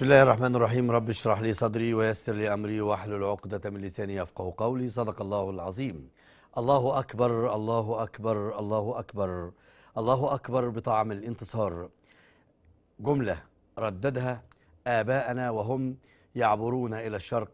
بسم الله الرحمن الرحيم رب اشرح لي صدري ويسر لي امري واحلل عقدة من لساني يفقه قولي صدق الله العظيم الله اكبر الله اكبر الله اكبر الله اكبر بطعم الانتصار جملة رددها آباءنا وهم يعبرون إلى الشرق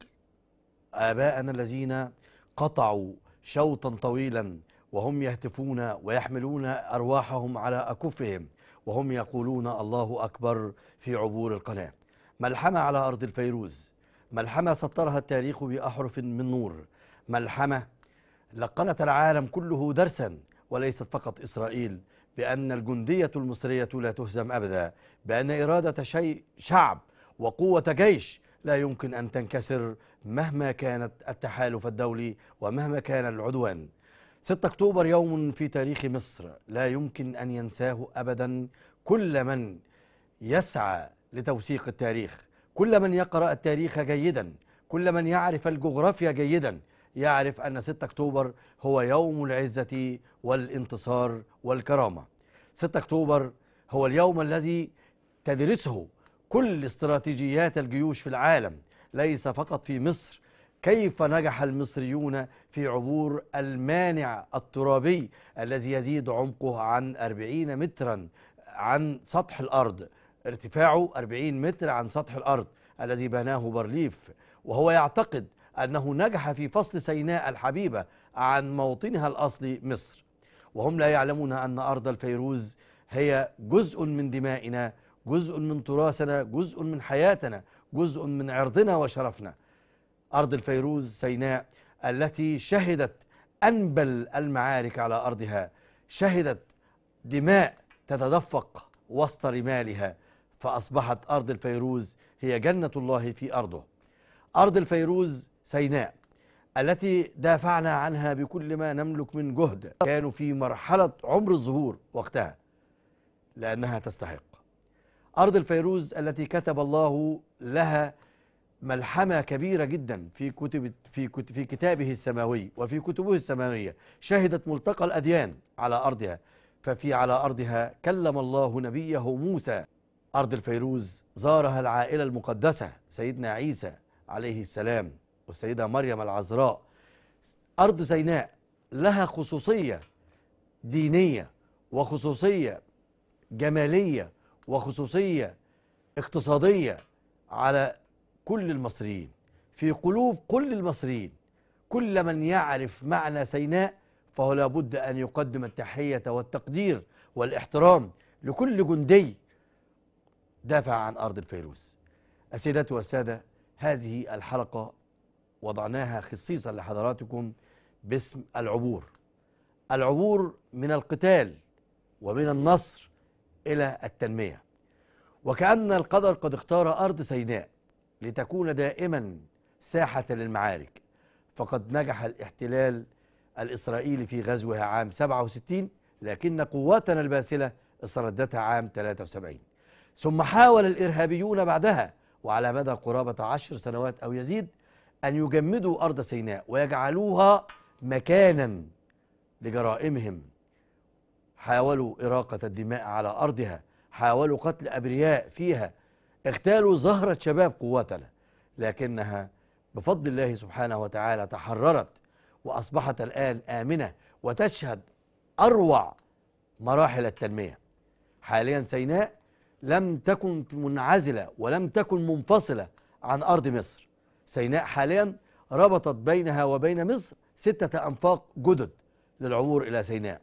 آباءنا الذين قطعوا شوطا طويلا وهم يهتفون ويحملون أرواحهم على أكفهم وهم يقولون الله أكبر في عبور القناة ملحمة على أرض الفيروز ملحمة سطرها التاريخ بأحرف من نور ملحمة لقنت العالم كله درسا وليست فقط إسرائيل بأن الجندية المصرية لا تهزم أبدا بأن إرادة شيء شعب وقوة جيش لا يمكن أن تنكسر مهما كانت التحالف الدولي ومهما كان العدوان 6 أكتوبر يوم في تاريخ مصر لا يمكن أن ينساه أبدا كل من يسعى لتوثيق التاريخ كل من يقرأ التاريخ جيدا كل من يعرف الجغرافيا جيدا يعرف أن 6 أكتوبر هو يوم العزة والانتصار والكرامة 6 أكتوبر هو اليوم الذي تدرسه كل استراتيجيات الجيوش في العالم ليس فقط في مصر كيف نجح المصريون في عبور المانع الترابي الذي يزيد عمقه عن 40 مترا عن سطح الأرض ارتفاعه 40 متر عن سطح الأرض الذي بناه برليف وهو يعتقد أنه نجح في فصل سيناء الحبيبة عن موطنها الأصلي مصر وهم لا يعلمون أن أرض الفيروز هي جزء من دمائنا جزء من تراثنا جزء من حياتنا جزء من عرضنا وشرفنا أرض الفيروز سيناء التي شهدت أنبل المعارك على أرضها شهدت دماء تتدفق وسط رمالها فأصبحت أرض الفيروز هي جنة الله في أرضه أرض الفيروز سيناء التي دافعنا عنها بكل ما نملك من جهد كانوا في مرحلة عمر الظهور وقتها لأنها تستحق أرض الفيروز التي كتب الله لها ملحمة كبيرة جدا في كتب في كتب في كتابه السماوي وفي كتبه السماوية شهدت ملتقى الأديان على أرضها ففي على أرضها كلم الله نبيه موسى أرض الفيروز زارها العائلة المقدسة سيدنا عيسى عليه السلام والسيدة مريم العذراء أرض سيناء لها خصوصية دينية وخصوصية جمالية وخصوصية اقتصادية على كل المصريين في قلوب كل المصريين كل من يعرف معنى سيناء فهو لابد أن يقدم التحية والتقدير والاحترام لكل جندي دافع عن أرض الفيروس السيدات والسادة هذه الحلقة وضعناها خصيصا لحضراتكم باسم العبور العبور من القتال ومن النصر إلى التنمية وكأن القدر قد اختار أرض سيناء لتكون دائما ساحة للمعارك فقد نجح الاحتلال الإسرائيلي في غزوها عام 67 لكن قواتنا الباسلة استردتها عام 73 ثم حاول الإرهابيون بعدها وعلى مدى قرابة عشر سنوات أو يزيد أن يجمدوا أرض سيناء ويجعلوها مكانا لجرائمهم حاولوا إراقة الدماء على أرضها حاولوا قتل أبرياء فيها اغتالوا زهرة شباب قواتنا لكنها بفضل الله سبحانه وتعالى تحررت وأصبحت الآن آمنة وتشهد أروع مراحل التنمية حاليا سيناء لم تكن منعزلة ولم تكن منفصلة عن أرض مصر سيناء حاليا ربطت بينها وبين مصر ستة أنفاق جدد للعبور إلى سيناء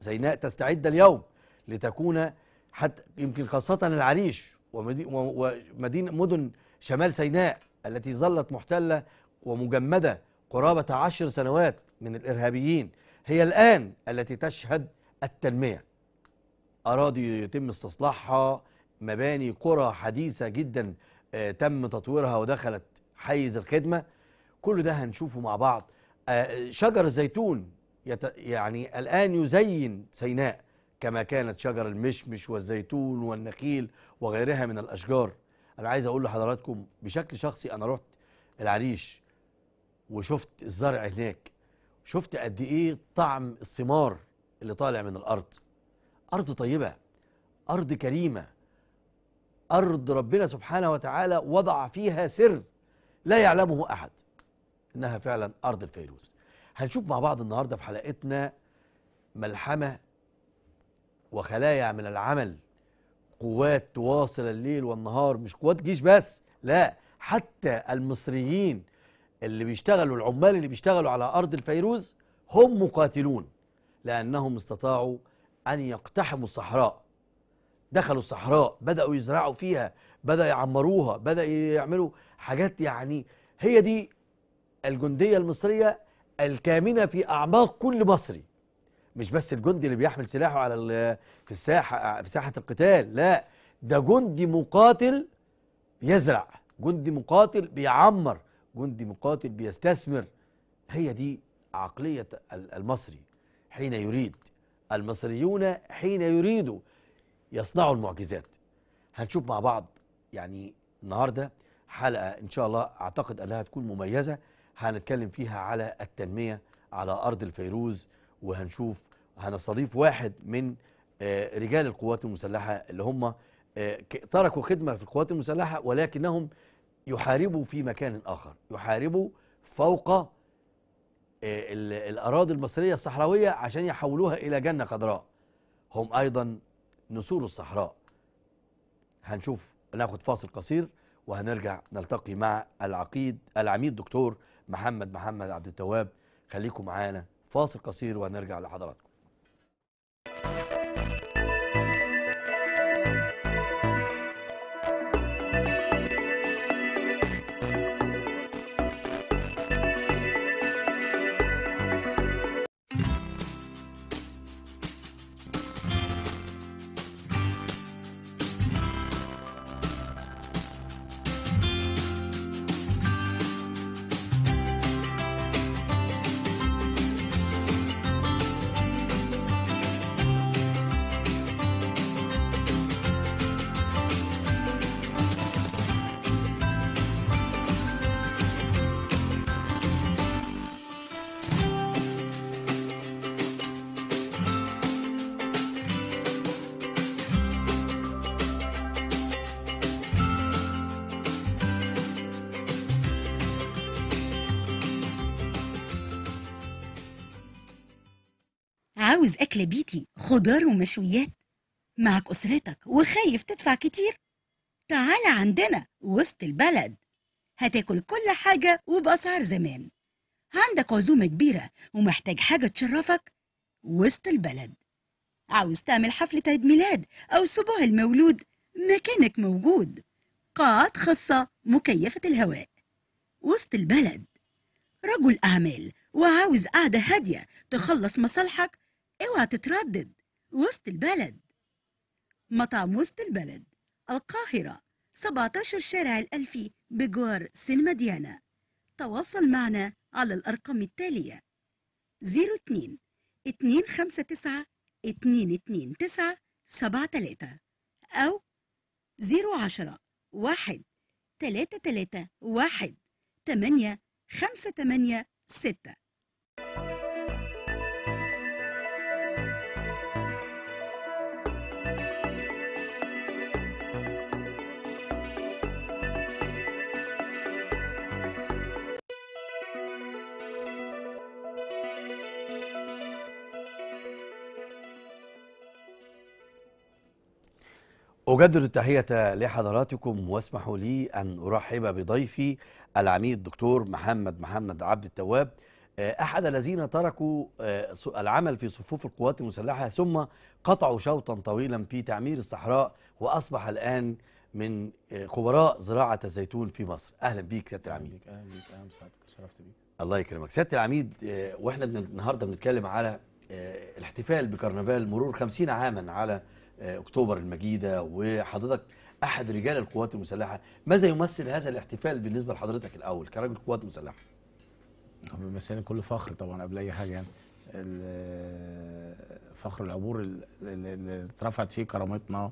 سيناء تستعد اليوم لتكون حتى يمكن خاصة العريش ومدينة مدن شمال سيناء التي ظلت محتلة ومجمدة قرابة عشر سنوات من الإرهابيين هي الآن التي تشهد التنمية أراضي يتم استصلاحها مباني قرى حديثة جدا آه، تم تطويرها ودخلت حيز الخدمة كل ده هنشوفه مع بعض آه، شجر الزيتون يعني الآن يزين سيناء كما كانت شجر المشمش والزيتون والنخيل وغيرها من الأشجار أنا عايز أقول لحضراتكم بشكل شخصي أنا رحت العريش وشفت الزرع هناك شفت قد إيه طعم الثمار اللي طالع من الأرض أرض طيبة أرض كريمة أرض ربنا سبحانه وتعالى وضع فيها سر لا يعلمه أحد إنها فعلا أرض الفيروز هنشوف مع بعض النهاردة في حلقتنا ملحمة وخلايا من العمل قوات تواصل الليل والنهار مش قوات جيش بس لا حتى المصريين اللي بيشتغلوا العمال اللي بيشتغلوا على أرض الفيروز هم مقاتلون لأنهم استطاعوا أن يقتحموا الصحراء دخلوا الصحراء بدأوا يزرعوا فيها بدأوا يعمروها بدأوا يعملوا حاجات يعني هي دي الجندية المصرية الكامنة في أعماق كل مصري مش بس الجندي اللي بيحمل سلاحه على في الساحة في ساحة القتال لا ده جندي مقاتل بيزرع جندي مقاتل بيعمر جندي مقاتل بيستثمر هي دي عقلية المصري حين يريد المصريون حين يريدوا يصنعوا المعجزات هنشوف مع بعض يعني النهارده حلقه ان شاء الله اعتقد انها تكون مميزه هنتكلم فيها على التنميه على ارض الفيروز وهنشوف هنستضيف واحد من آه، رجال القوات المسلحه اللي هم آه، تركوا خدمه في القوات المسلحه ولكنهم يحاربوا في مكان اخر يحاربوا فوق الأراضي المصرية الصحراوية عشان يحولوها إلى جنة خضراء هم أيضا نسور الصحراء هنشوف ناخد فاصل قصير وهنرجع نلتقي مع العقيد العميد دكتور محمد محمد عبد التواب خليكم معانا فاصل قصير وهنرجع لحضراتكم أكل بيتي خضار ومشويات معك أسرتك وخايف تدفع كتير تعال عندنا وسط البلد هتاكل كل حاجة وبأسعار زمان عندك عزومة كبيرة ومحتاج حاجة تشرفك وسط البلد عاوز تعمل حفلة عيد ميلاد أو صباح المولود مكانك موجود قاعات خاصة مكيفة الهواء وسط البلد رجل أعمال وعاوز قعدة هادية تخلص مصالحك اوعى تتردد وسط البلد مطعم وسط البلد القاهرة 17 شارع الألفي بجوار سينما ديانا تواصل معنا على الأرقام التالية 02 259 22973 أو 010 1 331 8 586 أجدد التحية لحضراتكم واسمحوا لي أن أرحب بضيفي العميد الدكتور محمد محمد عبد التواب آه، أحد الذين تركوا آه، العمل في صفوف القوات المسلحة ثم قطعوا شوطا طويلا في تعمير الصحراء وأصبح الآن من آه، خبراء زراعة الزيتون في مصر أهلا بيك سيادة العميد أهلا بيك أهلا بيك أهلا بيك شرفت بيك الله يكرمك سيادة العميد وإحنا النهاردة بنتكلم على الاحتفال بكرنفال مرور 50 عاما على آه، اكتوبر المجيده وحضرتك احد رجال القوات المسلحه ماذا يمثل هذا الاحتفال بالنسبه لحضرتك الاول كراجل قوات مسلحه بيمثلني كل فخر طبعا قبل اي حاجه يعني فخر العبور اللي اترفعت فيه كرامتنا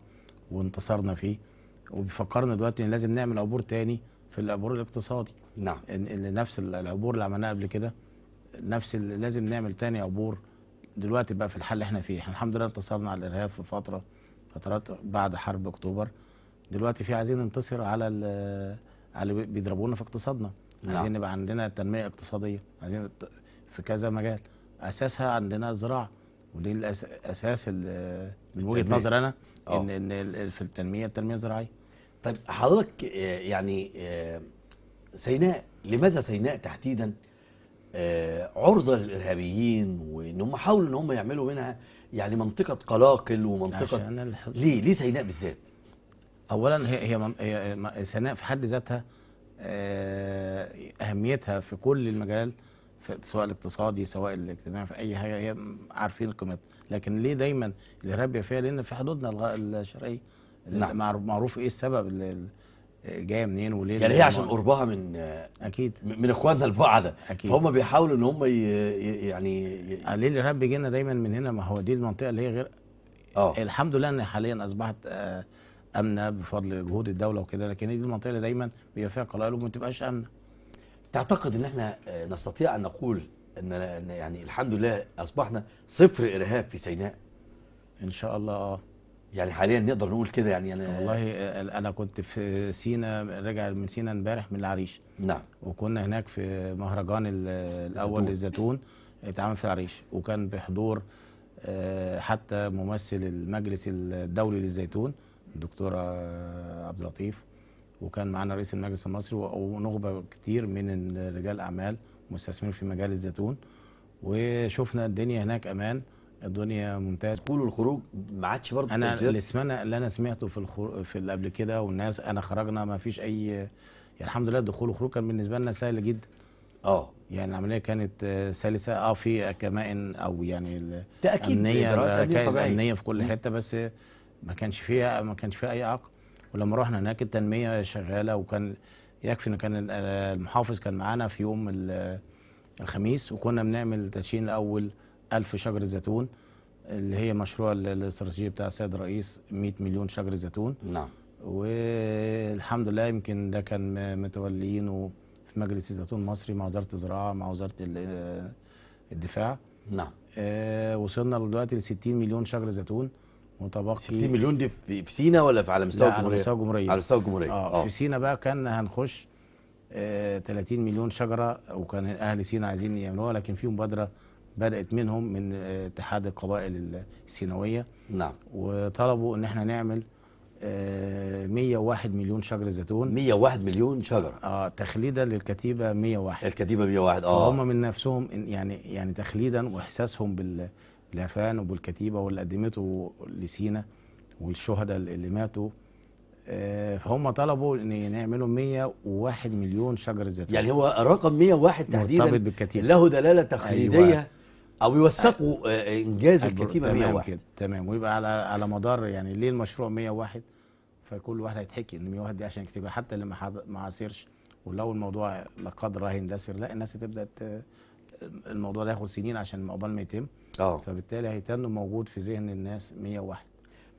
وانتصرنا فيه وبيفكرنا دلوقتي ان لازم نعمل عبور تاني في العبور الاقتصادي نعم إن نفس العبور اللي عملناه قبل كده نفس اللي لازم نعمل تاني عبور دلوقتي بقى في الحل اللي احنا فيه احنا الحمد لله انتصرنا على الارهاب في فتره فترات بعد حرب اكتوبر دلوقتي في عايزين ننتصر على على اللي بيضربونا في اقتصادنا نعم. عايزين نبقى عندنا تنميه اقتصاديه عايزين في كذا مجال اساسها عندنا الزراعه ودي الاساس من وجهه نظر انا آه. ان ان في التنميه التنميه الزراعيه طيب حضرتك آه، يعني آه، سيناء لماذا سيناء تحديدا عرضه للارهابيين وان هم حاولوا ان هم يعملوا منها يعني منطقه قلاقل ومنطقه عشان ليه ليه سيناء بالذات اولا هي هي, سيناء في حد ذاتها آه، اهميتها في كل المجال سواء الاقتصادي سواء الاجتماعي في اي حاجه هي عارفين قيمتها لكن ليه دايما الارهاب فيها لان في حدودنا الشرعيه نعم. معروف ايه السبب اللي جايه منين وليه يعني هي عشان قربها من اكيد من اخواننا البعدة اكيد فهم بيحاولوا ان هم يعني ليه الارهاب بيجي لنا دايما من هنا ما هو دي المنطقه اللي هي غير اه الحمد لله ان حاليا اصبحت آه، امنه بفضل جهود الدوله وكده لكن هي دي المنطقه اللي دايما بيبقى فيها قلائل وما بتبقاش امنه تعتقد ان احنا آه، نستطيع ان نقول ان يعني الحمد لله اصبحنا صفر ارهاب في سيناء ان شاء الله اه يعني حاليا نقدر نقول كده يعني انا والله انا كنت في سينا راجع من سينا امبارح من العريش نعم وكنا هناك في مهرجان الاول للزيتون اتعمل في العريش وكان بحضور آه، حتى ممثل المجلس الدولي للزيتون الدكتوره آه، عبد اللطيف وكان معنا رئيس المجلس المصري ونخبه كتير من رجال اعمال مستثمرين في مجال الزيتون وشفنا الدنيا هناك امان الدنيا ممتازه قولوا الخروج ما عادش برضه انا اللي سمعنا اللي انا سمعته في الخر... في قبل كده والناس انا خرجنا ما فيش اي يعني الحمد لله الدخول والخروج كان بالنسبه لنا سهل جدا اه يعني العمليه كانت آه، سلسه اه في كمائن او يعني تاكيد امنيه امنيه في كل حته بس ما كانش فيها ما كانش فيها اي عقل ولما رحنا هناك التنميه شغاله وكان يكفي ان كان آه، المحافظ كان معانا في يوم آه، الخميس وكنا بنعمل تدشين الاول 1000 شجر زيتون اللي هي مشروع الاستراتيجيه بتاع السيد الرئيس 100 مليون شجر زيتون نعم والحمد لله يمكن ده كان متوليينه في مجلس الزيتون المصري مع وزاره الزراعه مع وزاره الدفاع نعم آه وصلنا دلوقتي ل 60 مليون شجر زيتون متبقي 60 مليون دي في سينا ولا في على مستوى الجمهوريه؟ على مستوى الجمهوريه على مستوى الجمهوريه آه،, اه في سينا بقى كان هنخش آه 30 مليون شجره وكان اهل سينا عايزين يعملوها لكن في مبادره بدات منهم من آه، اتحاد القبائل السينويه نعم وطلبوا ان احنا نعمل 101 آه، مليون شجر زيتون 101 مليون شجر اه تخليدا للكتيبه 101 الكتيبه 101 اه هم من نفسهم يعني يعني تخليدا واحساسهم بالعرفان وبالكتيبه واللي قدمته لسينا والشهداء اللي ماتوا آه، فهم طلبوا ان نعملوا 101 مليون شجر زيتون يعني هو رقم 101 تحديدا له دلاله تخليديه أيوة. او يوثقوا آه، آه، انجاز الكتيبه 101 تمام تمام ويبقى على على مدار يعني ليه المشروع 101 فكل واحد هيتحكي ان 101 دي عشان الكتيبه حتى اللي ما عاصرش ولو الموضوع لا قدر الله هيندثر لا الناس هتبدا الموضوع ده ياخد سنين عشان عقبال ما يتم اه فبالتالي هيتم موجود في ذهن الناس 101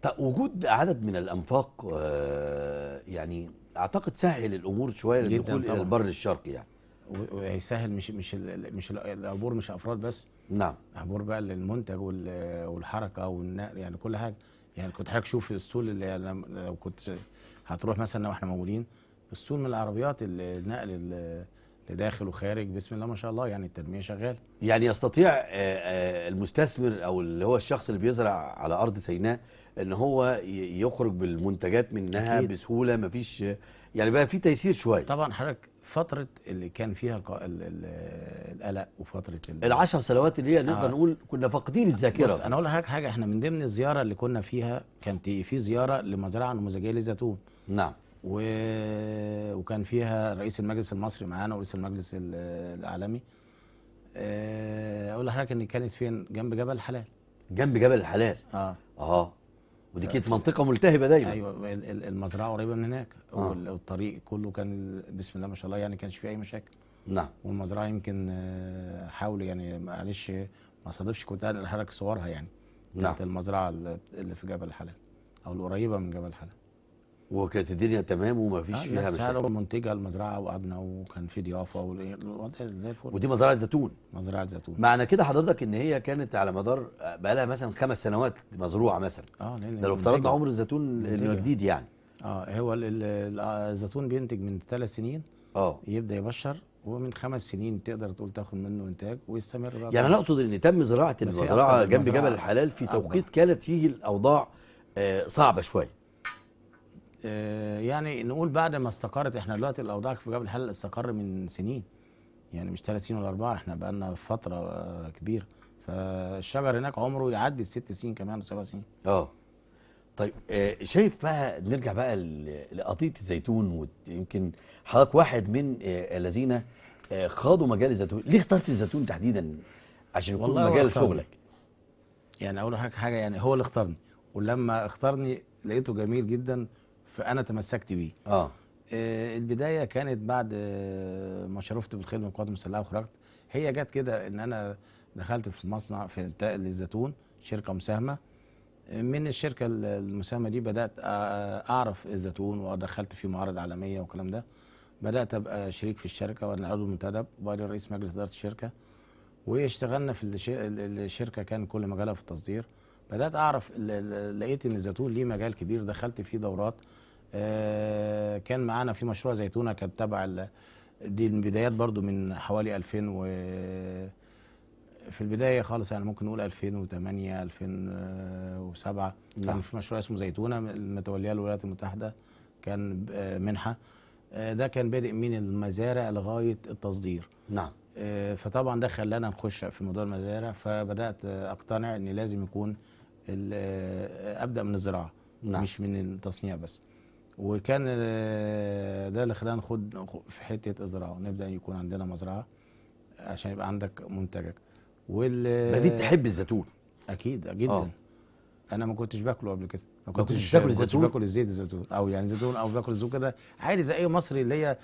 طب وجود عدد من الانفاق آه، يعني اعتقد سهل الامور شويه للدخول الى البر الشرقي يعني وهيسهل مش مش مش العبور مش افراد بس نعم عبور بقى للمنتج والحركه والنقل يعني كل حاجه يعني كنت حضرتك شوف الاسطول اللي لو كنت هتروح مثلا لو احنا موجودين اسطول من العربيات النقل لداخل وخارج بسم الله ما شاء الله يعني التنميه شغاله يعني يستطيع آه، آه، المستثمر او اللي هو الشخص اللي بيزرع على ارض سيناء ان هو يخرج بالمنتجات منها أكيد. بسهوله مفيش يعني بقى في تيسير شويه طبعا حضرتك فتره اللي كان فيها القلق وفتره ال... العشر سنوات اللي هي نقدر آه. نقول كنا فاقدين الذاكره بص انا اقول لحضرتك حاجه احنا من ضمن الزياره اللي كنا فيها كانت في زياره لمزرعه نموذجيه للزيتون نعم و... وكان فيها رئيس المجلس المصري معانا ورئيس المجلس الاعلامي آه، اقول لحضرتك ان كانت فين جنب جبل الحلال جنب جبل الحلال اه اه ودي كانت منطقه ملتهبه دايما ايوه المزرعه قريبه من هناك آه. والطريق كله كان بسم الله ما شاء الله يعني ما كانش فيه اي مشاكل نعم والمزرعه يمكن آه، حاول يعني معلش إيه، ما صادفش كنت هنقل لحضرتك صورها يعني نعم المزرعه اللي في جبل الحلال او القريبه من جبل الحلال وكانت الدنيا تمام وما فيش آه فيها مشاكل ومنتجة المزرعه وقعدنا وكان في ضيافه والوضع زي الفل ودي مزرعه زيتون مزرعه زيتون معنى كده حضرتك ان هي كانت على مدار بقى لها مثلا خمس سنوات مزروعه مثلا اه ده لو افترضنا عمر الزيتون انه جديد يعني اه هو آه، الزيتون بينتج من ثلاث سنين اه يبدا يبشر ومن خمس سنين تقدر تقول تاخد منه انتاج ويستمر يعني انا اقصد ان تم زراعه المزرعه جنب جبل الحلال في توقيت كانت فيه الاوضاع آه، صعبه شويه آه، يعني نقول بعد ما استقرت احنا دلوقتي الاوضاع في جبل الحلال استقر من سنين يعني مش ثلاث سنين ولا اربعه احنا بقى لنا فتره آه، كبيره فالشجر هناك عمره يعدي الست سنين كمان سبع سنين اه طيب آه، شايف بقى نرجع بقى لقضيه الزيتون ويمكن حضرتك واحد من الذين خاضوا مجال الزيتون ليه اخترت الزيتون تحديدا عشان يكون مجال شغلك يعني اقول لحضرتك حاجه يعني هو اللي اختارني ولما اختارني لقيته جميل جدا فانا تمسكت بيه اه, آه، البدايه كانت بعد آه، ما شرفت بالخدمه القوات المسلحه وخرجت هي جت كده ان انا دخلت في مصنع في للزيتون شركه مساهمه من الشركه المساهمه دي بدات آه، اعرف الزيتون ودخلت في معارض عالميه والكلام ده بدات ابقى شريك في الشركه وانا عضو منتدب وبعدين رئيس مجلس اداره الشركه واشتغلنا في الشركه كان كل مجالها في التصدير بدات اعرف لقيت ان الزيتون ليه مجال كبير دخلت فيه دورات آه، كان معانا في مشروع زيتونه كانت تبع دي البدايات برضو من حوالي 2000 و في البدايه خالص يعني ممكن نقول 2008 2007 آه، نعم. كان في مشروع اسمه زيتونه متوليه الولايات المتحده كان آه، منحه ده كان بادئ من المزارع لغايه التصدير نعم فطبعا ده خلانا نخش في موضوع المزارع فبدات اقتنع ان لازم يكون ابدا من الزراعه نعم. مش من التصنيع بس وكان آه، ده اللي خلانا نخد في حته الزراعه نبدا يكون عندنا مزرعه عشان يبقى عندك منتجك وال بديت تحب الزيتون اكيد جدا أوه. انا ما كنتش باكله قبل كده ما كنتش باكل الزيتون باكل الزيت الزيتون او يعني زيتون او باكل الزيتون كده عادي زي اي مصري اللي هي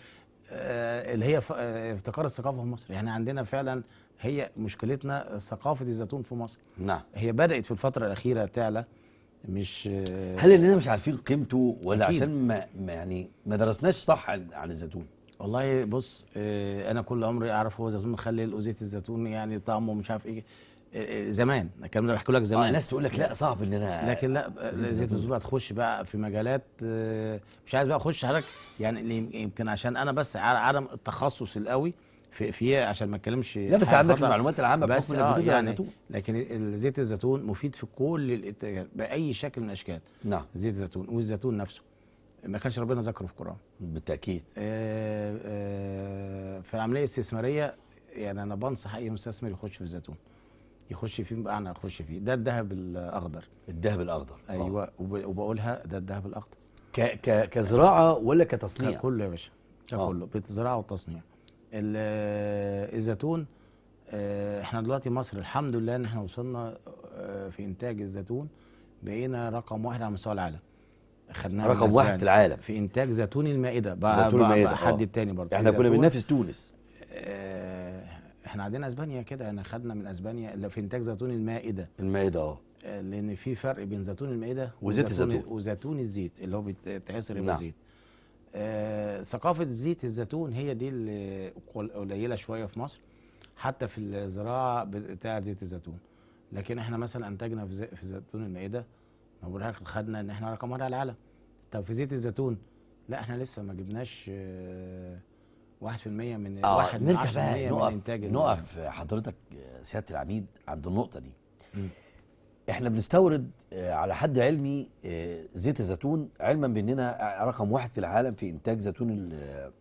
آه، اللي هي آه، افتقار الثقافه في مصر يعني عندنا فعلا هي مشكلتنا ثقافه الزيتون في مصر نعم هي بدات في الفتره الاخيره تعلى مش هل اننا مش عارفين قيمته ولا أكيد. عشان ما يعني ما درسناش صح عن الزيتون والله بص آه، انا كل عمري اعرف هو زيتون مخلل وزيت الزيتون يعني طعمه مش عارف ايه آه، آه، زمان الكلام ده بحكي لك زمان آه تقول لك لا صعب ان انا لكن لا زيت الزيتون بقى تخش بقى في مجالات مش عايز بقى اخش حضرتك يعني يمكن عشان انا بس عدم التخصص القوي في في إيه؟ عشان ما اتكلمش لا بس عندك المعلومات العامه بس آه يعني الزيتون لكن زيت الزيتون مفيد في كل الاتجاهات باي شكل من الاشكال نعم زيت الزيتون والزيتون نفسه ما كانش ربنا ذكره في القران بالتاكيد آه آه في العمليه الاستثماريه يعني انا بنصح اي مستثمر يخش في الزيتون يخش فيه بمعنى يخش فيه ده الذهب الاخضر الذهب الاخضر آه. ايوه أوه. وبقولها ده الذهب الاخضر ك ك كزراعه ولا كتصنيع كله يا باشا كله آه. بالزراعه والتصنيع الزيتون آه، احنا دلوقتي مصر الحمد لله ان احنا وصلنا آه، في انتاج الزيتون بقينا رقم واحد على مستوى العالم خدناها رقم واحد في العالم في انتاج زيتون المائده بقى, زيتون بقى, بقى حد التاني آه. برضه احنا كنا بننافس تونس احنا عندنا اسبانيا كده احنا خدنا من اسبانيا اللي في انتاج زيتون المائده المائده اه لان في فرق بين زيتون المائده وزيت الزيتون وزيتون الزيت اللي هو بيتعصر نعم. بالزيت آه، ثقافه زيت الزيتون هي دي اللي قليله شويه في مصر حتى في الزراعه بتاع زيت الزيتون لكن احنا مثلا انتجنا في, زيت في زيتون المائده إيه ما خدنا ان احنا رقم واحد على العالم طب في زيت الزيتون لا احنا لسه ما جبناش 1% آه، من آه واحد نرجع بقى نقف من انتاج نقف حضرتك سياده العميد عند النقطه دي م. احنا بنستورد آه، على حد علمي آه، زيت الزيتون علما باننا آه، رقم واحد في العالم في انتاج زيتون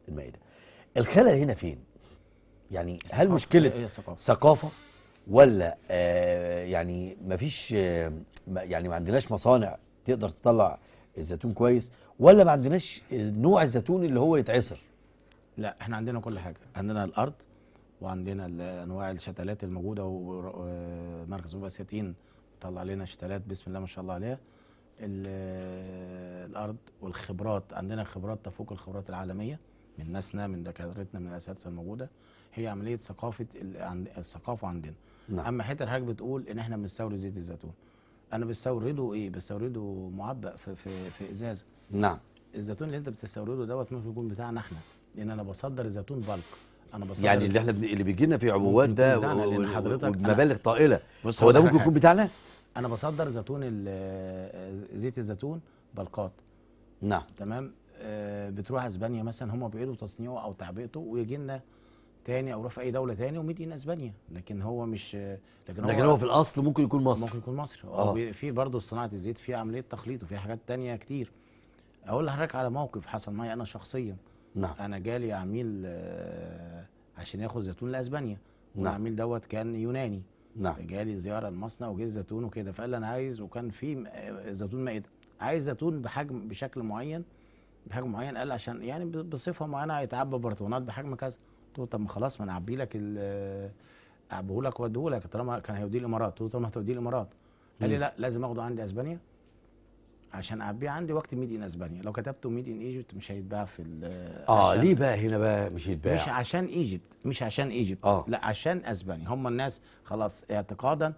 المائده الخلل هنا فين يعني هل مشكله ثقافه ولا يعني مفيش يعني ما عندناش مصانع تقدر تطلع الزيتون كويس ولا ما عندناش نوع الزيتون اللي هو يتعصر لا احنا عندنا كل حاجه عندنا الارض وعندنا انواع الشتلات الموجوده ومركز بساتين طلع لنا شتلات بسم الله ما شاء الله عليها الارض والخبرات عندنا خبرات تفوق الخبرات العالميه من ناسنا من دكاترتنا من الاساتذه الموجوده هي عمليه ثقافه الثقافه عندنا نعم. اما حته حضرتك بتقول ان احنا بنستورد زيت الزيتون انا بستورده ايه بستورده معبأ في في, في ازاز نعم الزيتون اللي انت بتستورده دوت ممكن يكون بتاعنا احنا لان انا بصدر الزيتون بالك انا بصدر يعني اللي احنا اللي بيجي لنا في عبوات ده لان مبالغ طائله هو ده ممكن يكون بتاعنا انا بصدر زيتون آه، زيت الزيتون بلقات نعم تمام آه بتروح اسبانيا مثلا هم بيعيدوا تصنيعه او تعبئته ويجي لنا تاني او يروح في اي دوله تاني وميدي اسبانيا لكن هو مش آه، لكن هو لكن هو في الاصل ممكن يكون مصر ممكن يكون مصر اه في برضه صناعه الزيت في عمليه تخليط وفي حاجات تانية كتير اقول لحضرتك على موقف حصل معايا انا شخصيا نعم انا جالي عميل آه عشان ياخد زيتون لاسبانيا نعم والعميل دوت كان يوناني نعم جالي زياره المصنع وجه زيتون وكده فقال لي انا عايز وكان في زيتون مائده عايز زيتون بحجم بشكل معين بحجم معين قال عشان يعني بصفه معينه هيتعبى برطمانات بحجم كذا قلت له طب ما خلاص ما انا اعبي لك اعبيه لك واديه لك طالما كان هيوديه الامارات قلت له طالما هتوديه الامارات قال لي لا لازم اخده عندي اسبانيا عشان اعبيه عندي وقت ميد ان اسبانيا لو كتبته ميد ان ايجيبت مش هيتباع في اه ليه بقى هنا بقى مش هيتباع مش عشان ايجيبت مش عشان ايجيبت آه. لا عشان اسبانيا هم الناس خلاص اعتقادا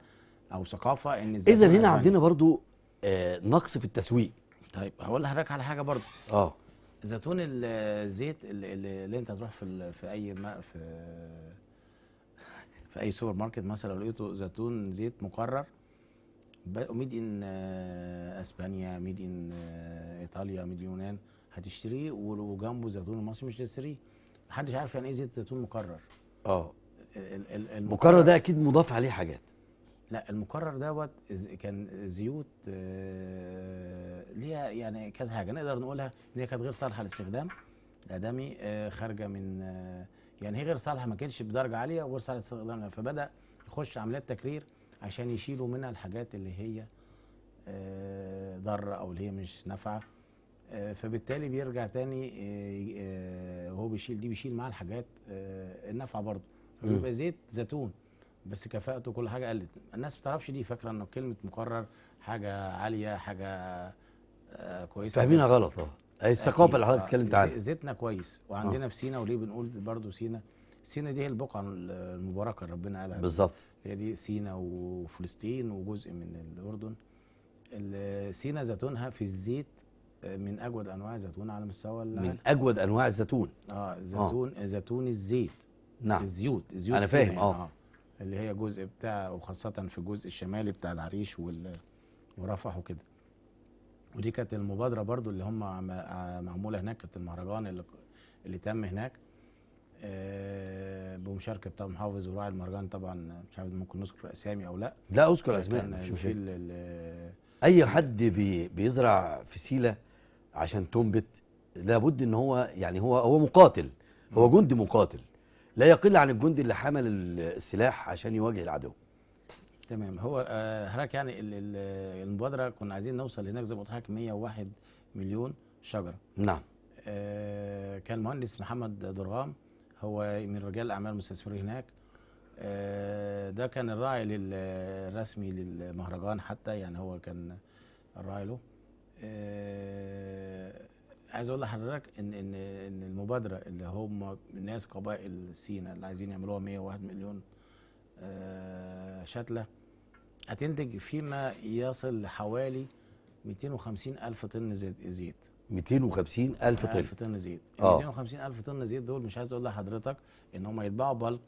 او ثقافه ان اذا هنا عندنا برضو آه نقص في التسويق طيب هقول لحضرتك على حاجه برضو اه زيتون الزيت اللي, اللي انت تروح في في اي ما في في اي سوبر ماركت مثلا لو لقيته زيتون زيت مقرر ميد ان آه، اسبانيا ميد ان آه، ايطاليا ميد يونان هتشتريه وجنبه زيتون المصري مش هتشتريه محدش عارف يعني ايه زيت زيتون مكرر اه المكرر ده اكيد مضاف عليه حاجات لا المكرر دوت كان زيوت آه، ليها يعني كذا حاجه نقدر نقولها ان هي كانت غير صالحه للاستخدام الادمي خارجه من يعني هي غير صالحه ما كانتش بدرجه عاليه وغير صالحه للاستخدام فبدا يخش عمليات تكرير عشان يشيلوا منها الحاجات اللي هي آه، ضاره او اللي هي مش نافعه آه، فبالتالي بيرجع تاني وهو آه، بيشيل دي بيشيل معاه الحاجات النافعه برضه فبيبقى زيت زيتون بس كفاءته كل حاجه قلت الناس ما بتعرفش دي فاكره انه كلمه مكرر حاجه عاليه حاجه كويسه فاهمينها غلط اه الثقافه اللي حضرتك اتكلمت عنها زيتنا كويس وعندنا في سينا وليه بنقول برضه سينا سينا دي هي البقعه المباركه اللي ربنا قالها بالظبط هي دي سينا وفلسطين وجزء من الاردن سينا زيتونها في الزيت من اجود انواع الزيتون على مستوى العالم من اجود انواع الزيتون اه زيتون آه. زيتون الزيت نعم الزيوت الزيوت انا فاهم آه. اه اللي هي جزء بتاع وخاصه في الجزء الشمالي بتاع العريش وال ورفح وكده ودي كانت المبادره برضو اللي هم آه، معموله هناك كانت المهرجان اللي, اللي تم هناك آه، بمشاركه طه محافظ وراعي المهرجان طبعا مش عارف ممكن نذكر اسامي او لا لا اذكر اسماء مش مشكله اي حد بي بيزرع فسيله عشان تنبت لابد ان هو يعني هو هو مقاتل هو جندي مقاتل لا يقل عن الجندي اللي حمل السلاح عشان يواجه العدو تمام هو حضرتك آه، يعني المبادره كنا عايزين نوصل هناك زي ما قلت لحضرتك 101 مليون شجره نعم آه، كان المهندس محمد درغام هو من رجال الاعمال المستثمرين هناك آه، ده كان الراعي الرسمي للمهرجان حتى يعني هو كان الراعي له آه، عايز اقول لحضرتك ان ان ان المبادره اللي هم ناس قبائل سينا اللي عايزين يعملوها 101 مليون آه، شتله هتنتج فيما يصل لحوالي 250 الف طن زيت 250 الف طن الف طن زيت ال آه. 250 الف طن زيت دول مش عايز اقول لحضرتك ان هم يتباعوا بالك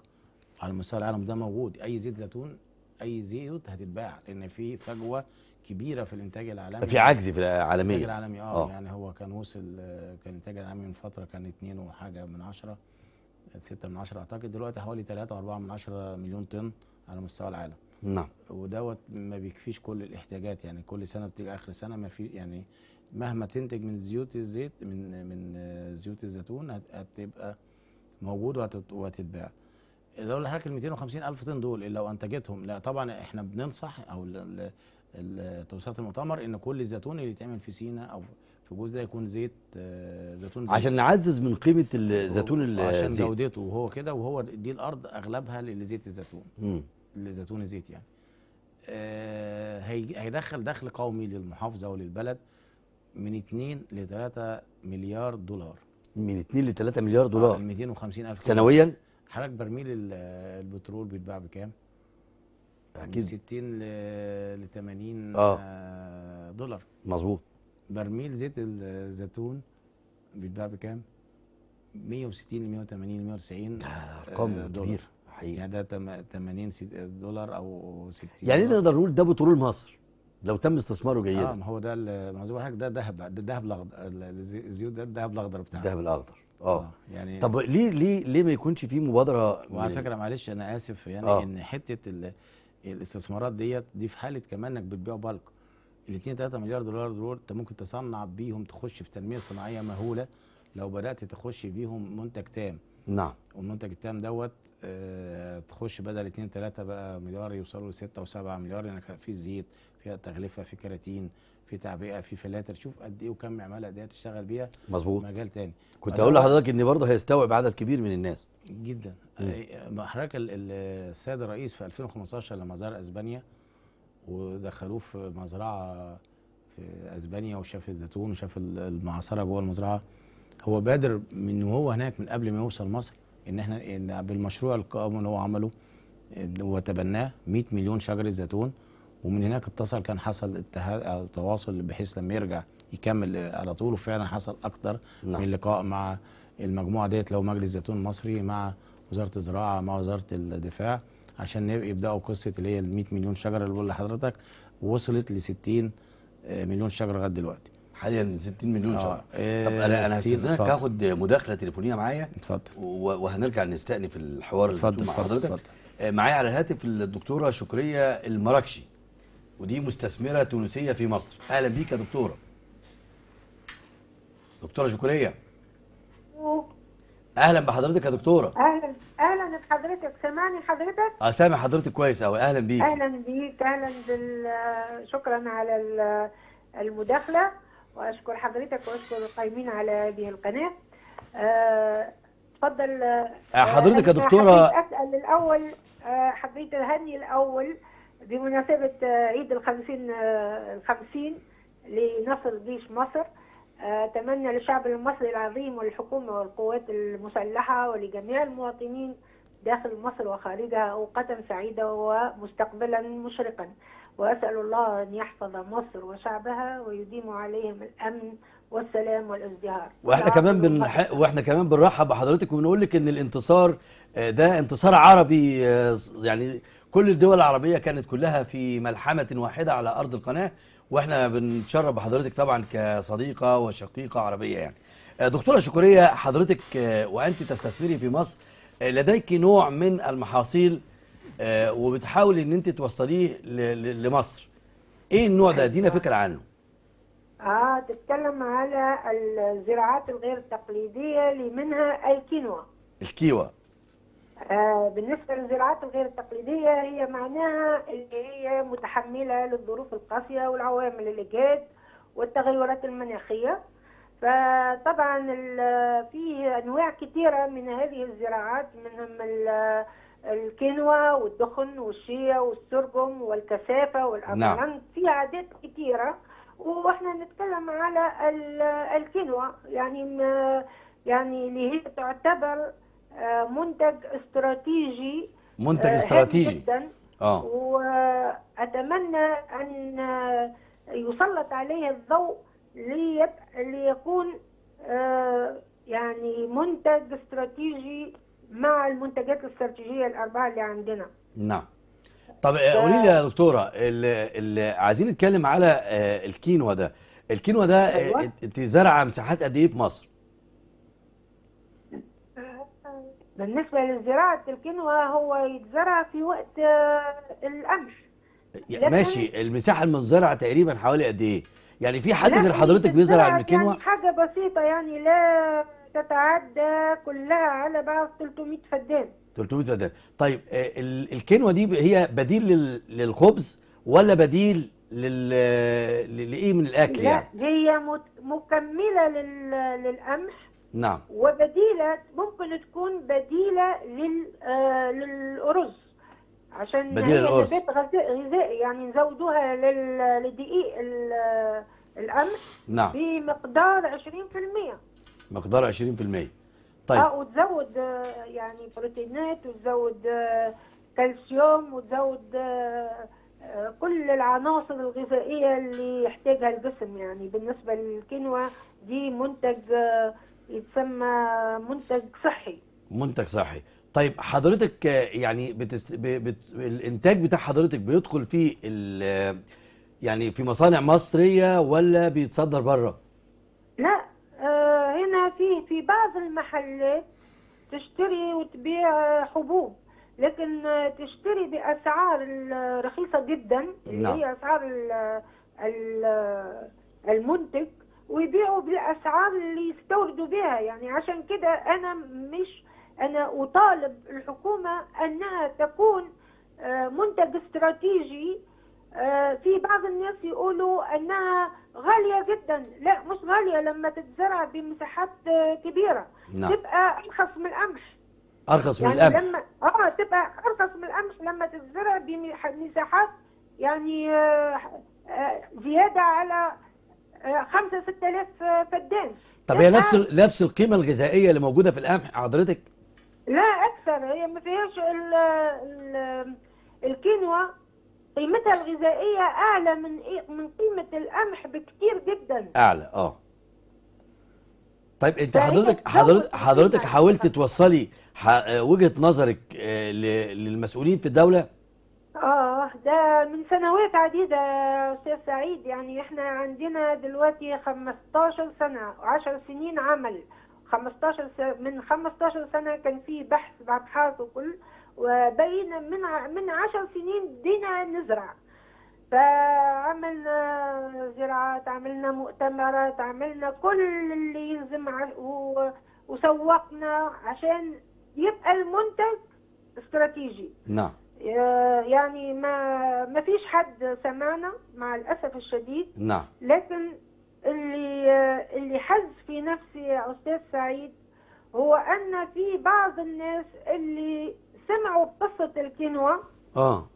على مستوى العالم ده موجود اي زيت زيتون اي زيوت هتتباع لان في فجوه كبيره في الانتاج العالمي في عجز في العالمي الانتاج العالمي اه, آه. يعني هو كان وصل كان الانتاج العالمي من فتره كان 2 وحاجه من 10 6 من 10 اعتقد دلوقتي حوالي 3 و4 من 10 مليون طن على مستوى العالم نعم ودوت ما بيكفيش كل الاحتياجات يعني كل سنه بتيجي اخر سنه ما في يعني مهما تنتج من زيوت الزيت من من آه، زيوت الزيتون هتبقى موجود وهتتباع لو لحضرتك ال 250 الف طن دول اللي لو انتجتهم لا طبعا احنا بننصح او توصيات المؤتمر ان كل الزيتون اللي يتعمل في سينا او في جوز يكون زيت آه، زيتون زيت عشان نعزز من قيمه الزيتون الزيت عشان جودته وهو كده وهو دي الارض اغلبها لزيت الزيتون لزيتون الزيت يعني آه، هيدخل دخل قومي للمحافظه وللبلد من 2 ل 3 مليار دولار من 2 ل 3 مليار دولار 250 آه، الف سنويا حضرتك برميل البترول بيتباع بكام؟ اكيد من 60 ل 80 آه. آه. دولار مظبوط برميل زيت الزيتون بيتباع بكام؟ 160 ل 180 ل 190 ارقام كبيره حقيقي يعني ده 80 دولار او 60 يعني إيه نقدر نقول ده بترول مصر لو تم استثماره جيدا اه ما هو ده ما هو حضرتك ده ذهب ده الذهب الاخضر الزيوت ده الذهب الاخضر بتاعنا الذهب الاخضر آه،, اه يعني طب ليه ليه ليه ما يكونش في مبادره وعلى فكره معلش انا اسف يعني آه. ان حته الاستثمارات ديت دي في حاله كمان انك بتبيع بالك ال 2 3 مليار دولار دول انت ممكن تصنع بيهم تخش في تنميه صناعيه مهوله لو بدات تخش بيهم منتج تام نعم والمنتج التام دوت آه، تخش بدل 2 3 بقى مليار يوصلوا ل 6 و7 مليار لانك يعني في زيت فيها تغلفه في كراتين في تعبئه في فلاتر شوف قد ايه وكم عماله قد ايه تشتغل بيها مظبوط مجال تاني كنت اقول لحضرتك ان برضه هيستوعب عدد كبير من الناس جدا حضرتك السيد الرئيس في 2015 لما زار اسبانيا ودخلوه في مزرعه في اسبانيا وشاف الزيتون وشاف المعصره جوه المزرعه هو بادر من وهو هناك من قبل ما يوصل مصر ان احنا إن بالمشروع القائم اللي هو عمله وتبناه 100 مليون شجره زيتون ومن هناك اتصل كان حصل اتحاد او تواصل بحيث لما يرجع يكمل على طول وفعلا حصل اكتر نعم. من لقاء مع المجموعه ديت لو مجلس زيتون مصري مع وزاره الزراعه مع وزاره الدفاع عشان يبداوا قصه اللي هي ال 100 مليون شجره اللي بقول لحضرتك وصلت ل 60 آه، مليون شجره لغايه دلوقتي حاليا 60 مليون آه، شجره آه طب انا انا هستاذنك هاخد مداخله تليفونيه معايا اتفضل وهنرجع نستأنف الحوار اللي مع حضرتك آه، معايا على الهاتف الدكتوره شكريه المراكشي ودي مستثمره تونسيه في مصر اهلا بيك يا دكتوره دكتوره شكريه اهلا بحضرتك يا دكتوره اهلا اهلا بحضرتك سامعني حضرتك اه سامع حضرتك كويس قوي اهلا بيك اهلا بيك اهلا بال شكرا على المداخله واشكر حضرتك واشكر القائمين على هذه القناه اتفضل آه،, آه حضرتك يا دكتوره اسال الاول آه، حبيت اهني الاول بمناسبة آه، عيد الخمسين آه، الخمسين لنصر جيش مصر آه، أتمنى للشعب المصري العظيم والحكومة والقوات المسلحة ولجميع المواطنين داخل مصر وخارجها أوقاتا سعيدة ومستقبلا مشرقا وأسأل الله أن يحفظ مصر وشعبها ويديم عليهم الأمن والسلام والازدهار واحنا كمان بن... واحنا كمان بنرحب بحضرتك وبنقول لك ان الانتصار ده انتصار عربي يعني كل الدول العربية كانت كلها في ملحمة واحدة على أرض القناة واحنا بنتشرف بحضرتك طبعا كصديقة وشقيقة عربية يعني آه، دكتورة شكورية حضرتك آه، وأنت تستثمري في مصر آه، لديك نوع من المحاصيل وبتحاولي ان انت توصليه لمصر ايه النوع ده ادينا فكره عنه اه تتكلم على الزراعات الغير تقليديه اللي منها الكينوا الكيوا آه، بالنسبه للزراعات الغير التقليديه هي معناها اللي هي متحمله للظروف القاسيه والعوامل اللي جات والتغيرات المناخيه فطبعا في انواع كثيره من هذه الزراعات منهم الكينوا والدخن والشيا والسرجم والكثافه والامرنت نعم. في عادات كثيره واحنا نتكلم على الكينوا يعني يعني اللي هي تعتبر منتج استراتيجي منتج آه، استراتيجي جدا اه واتمنى ان يسلط عليه الضوء ليكون آه، يعني منتج استراتيجي مع المنتجات الاستراتيجيه الاربعه اللي عندنا نعم طب آه، قولي لي يا دكتوره اللي عايزين نتكلم على الكينوا ده الكينوا ده انت أيوة. زرعه مساحات قد ايه في مصر بالنسبة لزراعة الكنوة هو يتزرع في وقت آه، القمح ماشي المساحة المنزرعة تقريبا حوالي قد إيه؟ يعني في حد غير حضرتك بيزرع الكنوة؟ يعني حاجة بسيطة يعني لا تتعدى كلها على بعض 300 فدان 300 فدان طيب آه، الكنوة دي هي بديل للخبز ولا بديل لل آه، لايه من الاكل لا يعني؟ هي مكمله للقمح نعم وبديله ممكن تكون بديله لل آه، للارز عشان بديل يعني القرص غذائي يعني نزودوها للدقيق القمح نعم بمقدار 20% مقدار 20% طيب اه وتزود آه، يعني بروتينات وتزود آه، كالسيوم وتزود كل العناصر الغذائيه اللي يحتاجها الجسم يعني بالنسبه للكينوا دي منتج يتسمى منتج صحي منتج صحي طيب حضرتك يعني بتست... بت... الانتاج بتاع حضرتك بيدخل في ال... يعني في مصانع مصريه ولا بيتصدر بره لا آه هنا في في بعض المحلات تشتري وتبيع حبوب لكن تشتري باسعار رخيصه جدا اللي نعم. هي اسعار ال... ال... المنتج ويبيعوا بالاسعار اللي يستوردوا بها يعني عشان كده انا مش انا اطالب الحكومه انها تكون آه، منتج استراتيجي آه، في بعض الناس يقولوا انها غاليه جدا لا مش غاليه لما تتزرع بمساحات آه، كبيره نعم. تبقى ارخص من القمح ارخص من يعني القمح لما اه تبقى ارخص من القمح لما تتزرع بمساحات يعني زياده على 5 6000 آه، فدان طب هي نفس نفس القيمه الغذائيه اللي موجوده في القمح حضرتك لا اكثر هي ما فيهاش الكينوا قيمتها الغذائيه اعلى من إيه من قيمه القمح بكتير جدا اعلى اه طيب انت حضرتك حضرتك حضرتك حاولت توصلي وجهه نظرك آه، للمسؤولين في الدوله من سنوات عديدة أستاذ سعيد يعني إحنا عندنا دلوقتي 15 سنة 10 سنين عمل 15 سنة من 15 سنة كان في بحث وأبحاث وكل وبين من من 10 سنين بدينا نزرع فعملنا زراعات عملنا مؤتمرات عملنا كل اللي يلزم وسوقنا عشان يبقى المنتج استراتيجي نعم آه، يعني ما ما فيش حد سمعنا مع الاسف الشديد نعم لكن اللي اللي حز في نفسي يا استاذ سعيد هو ان في بعض الناس اللي سمعوا بقصه الكينوا اه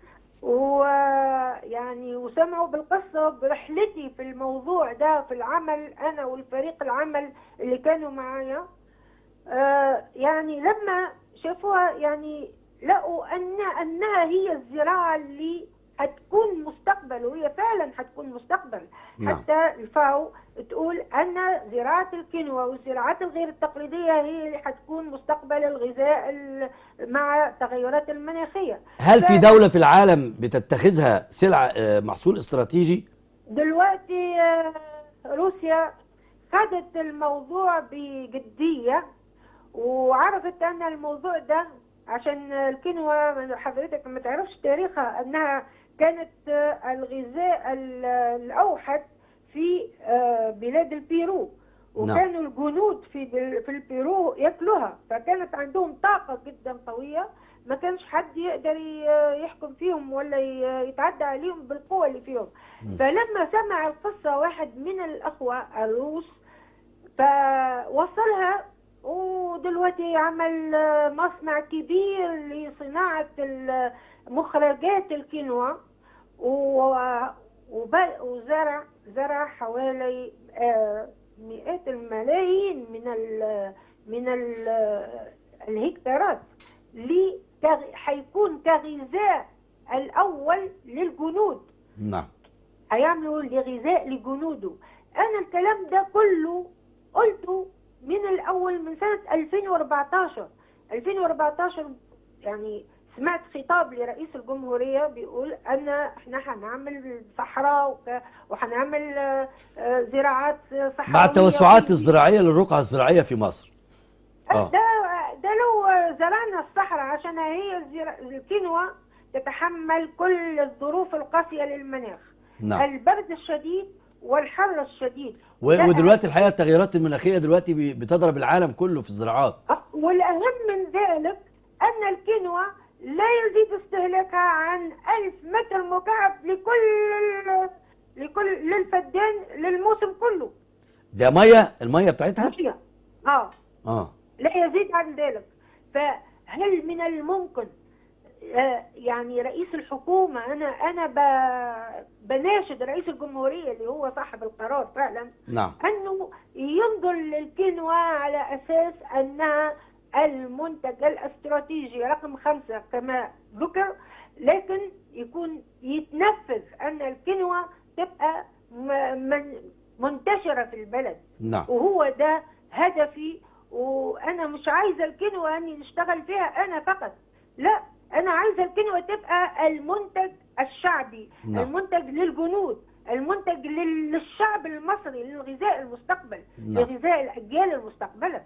ويعني وسمعوا بالقصة برحلتي في الموضوع ده في العمل أنا والفريق العمل اللي كانوا معايا آه يعني لما شافوها يعني لقوا أن أنها هي الزراعة اللي هتكون مستقبل وهي فعلا هتكون مستقبل نعم. حتى الفاو تقول أن زراعة الكينوا والزراعات الغير التقليدية هي اللي هتكون مستقبل الغذاء مع التغيرات المناخية هل ف... في دولة في العالم بتتخذها سلعة آه، محصول استراتيجي؟ دلوقتي آه، روسيا خدت الموضوع بجدية وعرفت أن الموضوع ده عشان الكينوا حضرتك ما تعرفش تاريخها انها كانت آه، الغذاء الاوحد في آه، بلاد البيرو نعم. وكانوا الجنود في في البيرو ياكلوها فكانت عندهم طاقه جدا قويه ما كانش حد يقدر يحكم فيهم ولا يتعدى عليهم بالقوه اللي فيهم فلما سمع القصه واحد من الاخوه الروس فوصلها ودلوقتي عمل مصنع كبير لصناعة مخرجات الكينوا وزرع زرع حوالي آه، مئات الملايين من ال من ال الهكتارات حيكون كغذاء الاول للجنود نعم هيعملوا لغذاء لجنوده انا الكلام ده كله قلته من الاول من سنه 2014 2014 يعني سمعت خطاب لرئيس الجمهورية بيقول أن إحنا هنعمل صحراء وهنعمل آه، آه، زراعات آه، صحراء مع التوسعات الزراعية للرقعة الزراعية في مصر ده ده لو زرعنا الصحراء عشان هي الكينوا تتحمل كل الظروف القاسية للمناخ نعم. البرد الشديد والحر الشديد ودلوقتي الحقيقه التغيرات المناخيه دلوقتي بتضرب العالم كله في الزراعات أه، والاهم من ذلك ان الكينوا لا يزيد استهلاكها عن 1000 متر مكعب لكل لكل للفدان للموسم كله ده ميه الميه بتاعتها؟ ميه اه اه لا يزيد عن ذلك فهل من الممكن آه، يعني رئيس الحكومة أنا أنا بناشد رئيس الجمهورية اللي هو صاحب القرار فعلا نعم. أنه ينظر للكنوة على أساس أنها المنتج الاستراتيجي رقم خمسة كما ذكر لكن يكون يتنفذ أن الكنوة تبقى من منتشرة في البلد نعم. وهو ده هدفي وأنا مش عايزة الكنوة أني نشتغل فيها أنا فقط لا انا عايزه الكنوه تبقى المنتج الشعبي نعم. المنتج للجنود المنتج للشعب المصري للغذاء المستقبل نعم. لغذاء الاجيال المستقبله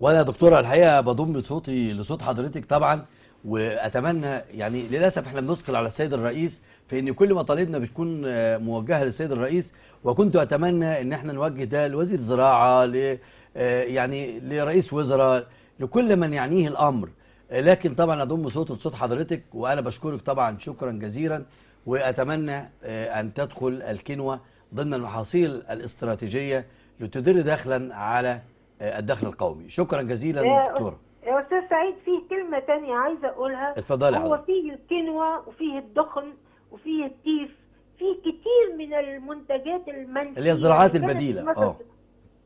وانا يا دكتوره الحقيقه بضم صوتي لصوت حضرتك طبعا واتمنى يعني للاسف احنا بنثقل على السيد الرئيس في ان كل مطالبنا بتكون آه، موجهه للسيد الرئيس وكنت اتمنى ان احنا نوجه ده لوزير زراعه ل آه، يعني لرئيس وزراء لكل من يعنيه الامر لكن طبعا اضم صوته لصوت حضرتك وانا بشكرك طبعا شكرا جزيلا واتمنى آه، ان تدخل الكنوه ضمن المحاصيل الاستراتيجيه لتدر دخلا على آه، الدخل القومي شكرا جزيلا دكتوره يا استاذ سعيد في كلمه تانية عايزه اقولها اتفضلي هو فيه الكنوه وفيه الدخن وفيه التيف فيه كتير من المنتجات المنزليه اللي هي الزراعات البديله اه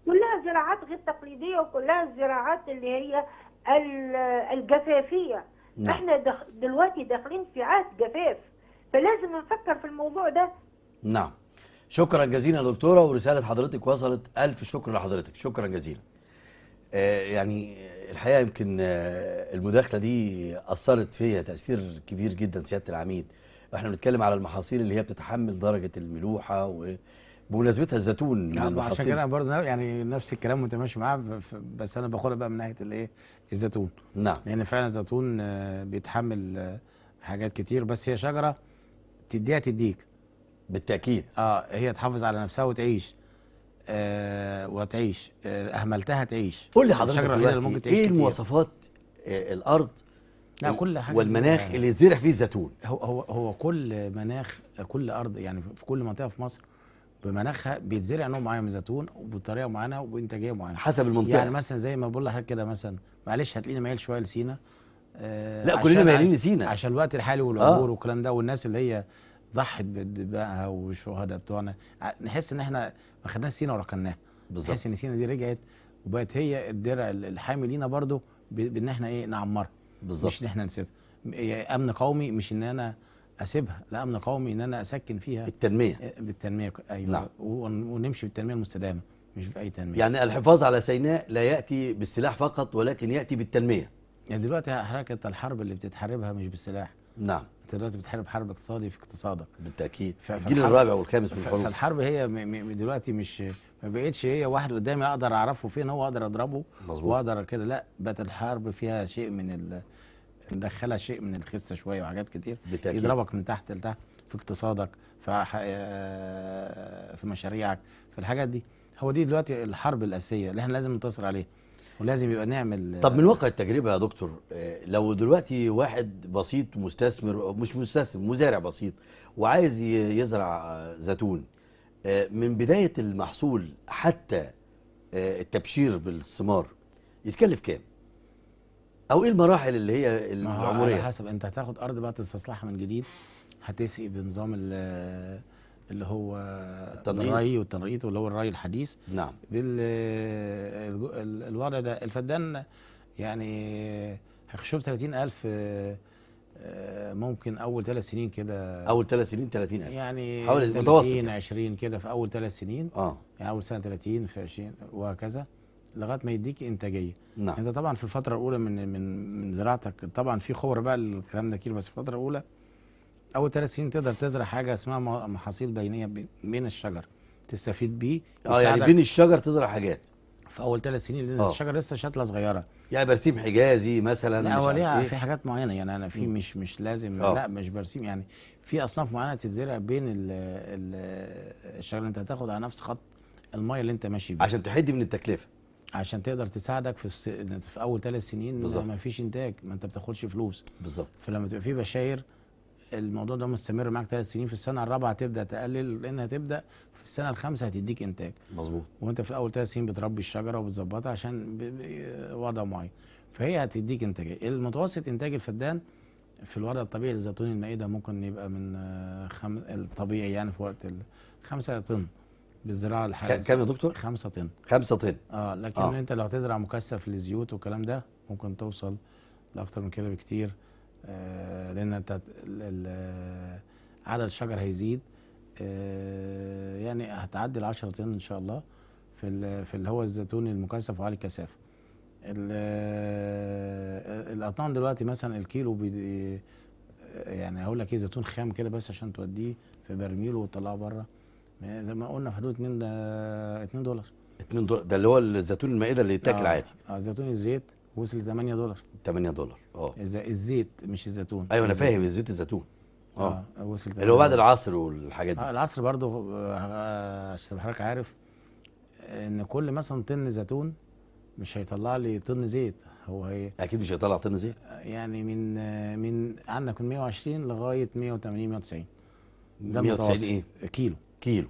كلها زراعات غير تقليديه وكلها الزراعات اللي هي الجفافيه نعم. احنا دخ... دلوقتي داخلين في عهد جفاف فلازم نفكر في الموضوع ده نعم شكرا جزيلا يا دكتوره ورساله حضرتك وصلت الف شكر لحضرتك شكرا جزيلا آه يعني الحقيقه يمكن آه المداخله دي اثرت فيا تاثير كبير جدا سياده العميد احنا بنتكلم على المحاصيل اللي هي بتتحمل درجه الملوحه و بمناسبتها الزيتون نعم عشان كده برضه يعني نفس الكلام متماشي معاه بس انا باخدها بقى من ناحيه الايه الزيتون نعم لان فعلا الزيتون آه، بيتحمل آه، حاجات كتير بس هي شجره تديها تديك بالتاكيد اه هي تحافظ على نفسها وتعيش آه وتعيش آه اهملتها تعيش قول لي حضرتك الشجره ممكن ايه المواصفات آه الارض لا كل حاجه والمناخ يعني. اللي يتزرع فيه الزيتون هو هو هو كل مناخ كل ارض يعني في كل منطقه في مصر بمناخها بيتزرع نوع معين من الزيتون وبطريقه معينه وبانتاجيه معينه حسب المنطقه يعني مثلا زي ما بقول لحضرتك كده مثلا معلش هتلاقيني مايل شويه لسينا آه لا كلنا مايلين لسينا عشان الوقت الحالي آه. والعبور آه. والكلام ده والناس اللي هي ضحت بدمائها والشهداء بتوعنا نحس ان احنا ما خدناش سينا وركناها بالظبط نحس ان سينا دي رجعت وبقت هي الدرع الحامي لينا برضو بان احنا ايه نعمرها بالظبط مش ان احنا نسيبها امن قومي مش ان انا اسيبها لامن قومي ان انا اسكن فيها التنميه آه، بالتنميه ايوه نعم. ونمشي بالتنميه المستدامه مش باي تنميه يعني الحفاظ على سيناء لا ياتي بالسلاح فقط ولكن ياتي بالتنميه يعني دلوقتي حركه الحرب اللي بتتحاربها مش بالسلاح نعم انت دلوقتي بتحارب حرب اقتصادي في اقتصادك بالتاكيد الجيل الرابع والخامس من الحروب فالحرب هي دلوقتي مش ما بقتش هي واحد قدامي اقدر اعرفه فين هو اقدر اضربه مظبوط واقدر كده لا بقت الحرب فيها شيء من ال... مدخله شيء من الخسه شويه وحاجات كتير بتأكيد. يضربك من تحت لتحت في اقتصادك في آه، في مشاريعك في الحاجات دي هو دي دلوقتي الحرب الاساسيه اللي احنا لازم ننتصر عليها ولازم يبقى نعمل طب من واقع التجربه يا دكتور آه، لو دلوقتي واحد بسيط مستثمر مش مستثمر مزارع بسيط وعايز يزرع زيتون آه، من بدايه المحصول حتى التبشير بالثمار يتكلف كام؟ او ايه المراحل اللي هي العمريه على حسب انت هتاخد ارض بقى تستصلحها من جديد هتسقي بنظام اللي هو التنقيط. الري والتنقيط واللي هو الري الحديث نعم بالوضع ده الفدان يعني هيخشوا 30000 آه، آه، ممكن اول ثلاث سنين كده اول ثلاث سنين 30000 يعني حوالي المتوسط 20 يعني. كده في اول ثلاث سنين اه يعني اول سنه 30 في 20 وهكذا لغايه ما يديك انتاجيه نعم. انت طبعا في الفتره الاولى من من من زراعتك طبعا في خبر بقى الكلام ده كتير بس في الفتره الاولى اول ثلاث سنين تقدر تزرع حاجه اسمها محاصيل بينيه بين الشجر تستفيد بيه اه يعني بين الشجر تزرع حاجات في اول ثلاث سنين لان آه. الشجر لسه شتله صغيره يعني برسيم حجازي مثلا لا هو ليها إيه؟ في حاجات معينه يعني انا في مش مش لازم أوه. لا مش برسيم يعني في اصناف معينه تتزرع بين الشجر اللي انت هتاخد على نفس خط الميه اللي انت ماشي بيه عشان تحد من التكلفه عشان تقدر تساعدك في الس... في اول ثلاث سنين بالظبط ما فيش انتاج ما انت بتاخدش فلوس بالظبط فلما تبقى في بشاير الموضوع ده مستمر معاك ثلاث سنين في السنه الرابعه تبدا تقلل لانها تبدا في السنه الخامسه هتديك انتاج مظبوط وانت في اول ثلاث سنين بتربي الشجره وبتظبطها عشان ب... ب... وضع معين فهي هتديك انتاج المتوسط انتاج الفدان في الوضع الطبيعي للزيتون المائده ممكن يبقى من آه، خم... الطبيعي يعني في وقت خمسه 5 طن بالزراعه الحرة كام يا دكتور؟ 5 طن 5 طن اه لكن آه. انت لو هتزرع مكثف للزيوت والكلام ده ممكن توصل لاكثر من كده بكتير آه لان انت عدد الشجر هيزيد آه يعني هتعدي ال 10 طن ان شاء الله في في اللي هو الزيتون المكثف وعالي الكثافه آه، الاطنان دلوقتي مثلا الكيلو آه، يعني هقول لك ايه زيتون خام كده بس عشان توديه في برميل وتطلعه بره زي ما قلنا في حدود 2 2 دولار 2 دولار ده اللي هو الزيتون المائده اللي يتاكل آه، عادي اه زيتون الزيت وصل 8 دولار 8 دولار اه الزيت مش الزيتون ايوه انا فاهم زيت الزيتون آه. اه وصل اللي هو بعد العصر والحاجات دي آه العصر برضه آه، عشان حضرتك عارف ان كل مثلا طن زيتون مش هيطلع لي طن زيت هو هي اكيد مش هيطلع طن زيت يعني من من عندك من 120 لغايه 180 190 ده 190 ايه؟ كيلو كيلو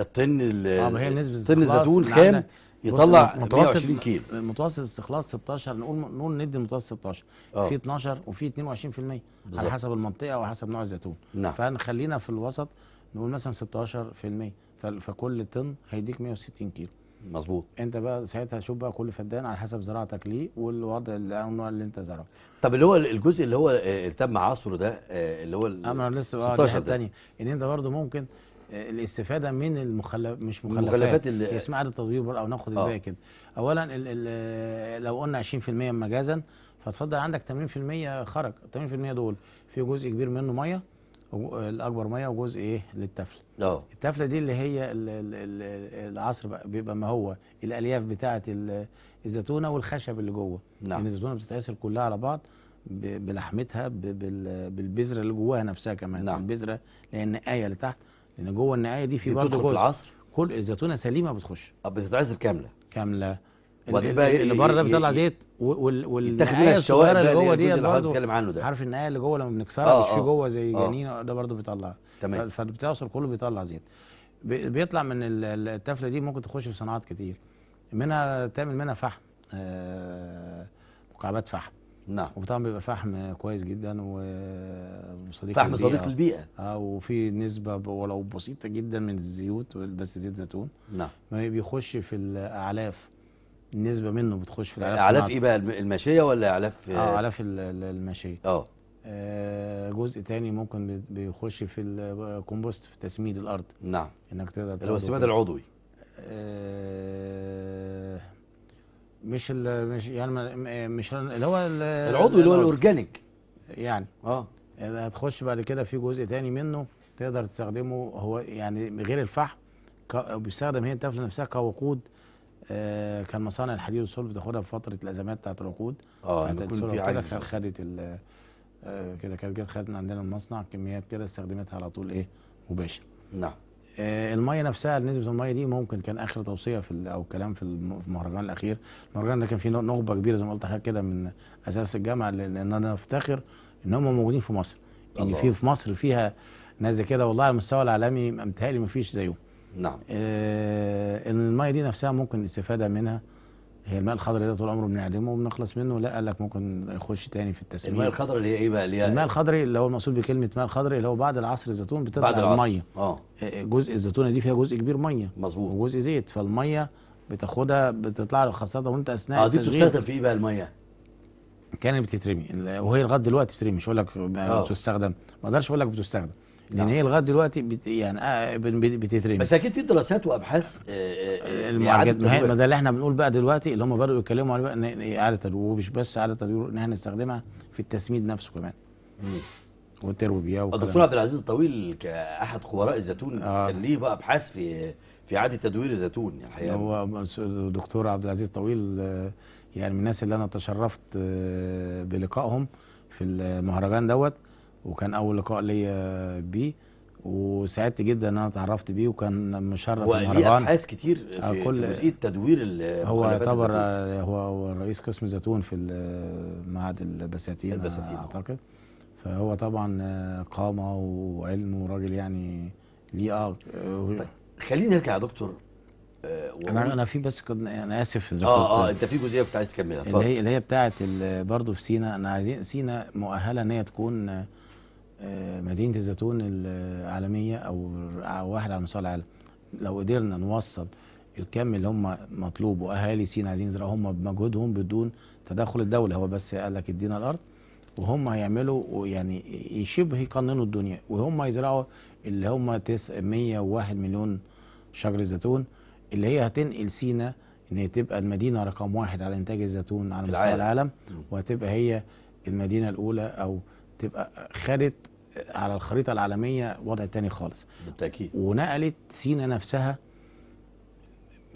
الطن الطن آه، الزيتون خام يطلع متوسط كيلو متوسط استخلاص 16 نقول نقول ندي المتوسط 16 أوه. في 12 وفي 22% على حسب المنطقه وحسب نوع الزيتون نعم. فنخلينا في الوسط نقول مثلا 16% فكل طن هيديك 160 كيلو مظبوط انت بقى ساعتها شوف بقى كل فدان على حسب زراعتك ليه والوضع اللي النوع اللي انت زرعه طب اللي هو الجزء اللي هو آه، تم عصره ده آه، اللي هو انا لسه بقى ان انت برضه ممكن الاستفاده من المخلف مش مخلفات, المخلفات اللي اسمها عدد تدوير او ناخد آه. الباقي كده اولا الـ الـ لو قلنا 20% مجازا فتفضل عندك 80% خرج 80% دول في جزء كبير منه ميه الاكبر ميه وجزء ايه للتفل اه التفله دي اللي هي الـ الـ الـ العصر بيبقى ما هو الالياف بتاعه الزيتونه والخشب اللي جوه نعم يعني الزيتونه بتتعصر كلها على بعض بلحمتها بالبذره اللي جواها نفسها كمان نعم البذره لان ايه لتحت لان جوه النعايه دي في برضه جزء العصر كل الزيتونه سليمه بتخش آه، بتتعصر كامله كامله وبعدين بقى اللي بره ده بيطلع زيت والتخليه الصغيره اللي جوه دي برضه عارف النهايه اللي جوه لما بنكسرها آه، مش في آه. جوه زي جنين ده برضه بيطلع تمام فالبتعصر كله بيطلع زيت بيطلع من التفله دي ممكن تخش في صناعات كتير منها تعمل منها فحم مكعبات فحم نعم وطبعا بيبقى فحم كويس جدا وصديق فحم البيئة. صديق للبيئه اه وفي نسبه ولو بسيطه جدا من الزيوت بس زيت زيتون نعم ما بيخش في الاعلاف نسبة منه بتخش في الاعلاف اعلاف ايه بقى الماشيه ولا اعلاف اه اعلاف الماشيه آه. اه جزء تاني ممكن بيخش في الكومبوست في تسميد الارض نعم انك تقدر اللي هو السماد العضوي آه مش ال مش يعني مش اللي هو العضو اللي هو الاورجانيك يعني اه هتخش بعد كده في جزء تاني منه تقدر تستخدمه هو يعني غير الفحم بيستخدم هي التفله نفسها كوقود آه كان مصانع الحديد والصلب بتاخدها في فتره الازمات بتاعت الوقود اه في عجز خدت آه، كده كانت جت خدت من عندنا المصنع كميات كده استخدمتها على طول ايه مباشر نعم آه، الميه نفسها نسبه الميه دي ممكن كان اخر توصيه في او كلام في المهرجان الاخير المهرجان ده كان فيه نخبه كبيره زي ما قلت حضرتك كده من اساس الجامعه لان انا افتخر ان هم موجودين في مصر ان يعني في في مصر فيها ناس زي كده والله على المستوى العالمي متهيألي ما فيش زيهم نعم آه ان الميه دي نفسها ممكن الاستفاده منها هي الماء الخضراء ده طول عمره بنعدمه وبنخلص منه لا قال لك ممكن يخش تاني في التسمية الماء الخضراء اللي هي ايه بقى اللي الماء الخضري اللي هو المقصود بكلمه ماء الخضراء اللي هو بعد العصر الزيتون بتطلع الميه اه, آه، جزء الزيتونه دي فيها جزء كبير ميه مظبوط وجزء زيت فالميه بتاخدها بتطلع لك خاصه وانت اثناء اه دي بتستخدم في ايه بقى الميه؟ كانت بتترمي وهي لغايه دلوقتي بتترمي مش هقول لك آه. بتستخدم ما اقدرش اقول لك بتستخدم لان نعم. هي لغايه دلوقتي بت يعني آه، بتترمي بس اكيد في دراسات وابحاث آه، آه، المعجد يعني ما ده اللي احنا بنقول بقى دلوقتي اللي هم بداوا يتكلموا عليه بقى ان اعاده تدوير ومش بس اعاده تدوير ان احنا نستخدمها في التسميد نفسه كمان والتروبيا الدكتور عبد العزيز الطويل كاحد خبراء الزيتون آه. كان ليه بقى ابحاث في في اعاده تدوير الزيتون يعني الحقيقه هو الدكتور عبد العزيز الطويل يعني من الناس اللي انا تشرفت بلقائهم في المهرجان دوت وكان اول لقاء ليا بيه وسعدت جدا ان انا اتعرفت بيه وكان مشرف المهرجان ابحاث كتير في, آه، كل في جزئيه تدوير هو يعتبر آه، هو, هو رئيس قسم زيتون في آه، معهد البساتين البساتين اعتقد فهو طبعا قامه وعلم وراجل يعني ليه اه طيب خليني ارجع يا دكتور انا انا في بس كنت انا اسف اذا اه اه انت في جزئيه كنت عايز تكملها اللي هي اللي هي بتاعت برضه في سينا انا عايزين سينا مؤهله ان هي تكون آه، مدينه الزيتون العالميه او واحد على مستوى العالم لو قدرنا نوصل الكم اللي هم مطلوب واهالي سينا عايزين يزرعوا هم بمجهودهم بدون تدخل الدوله هو بس قال لك ادينا الارض وهم هيعملوا يعني شبه يقننوا الدنيا وهم يزرعوا اللي هم 101 مليون شجر زيتون اللي هي هتنقل سينا ان هي تبقى المدينه رقم واحد على انتاج الزيتون على مستوى العالم وهتبقى هي المدينه الاولى او تبقى خدت على الخريطه العالميه وضع تاني خالص بالتاكيد ونقلت سينا نفسها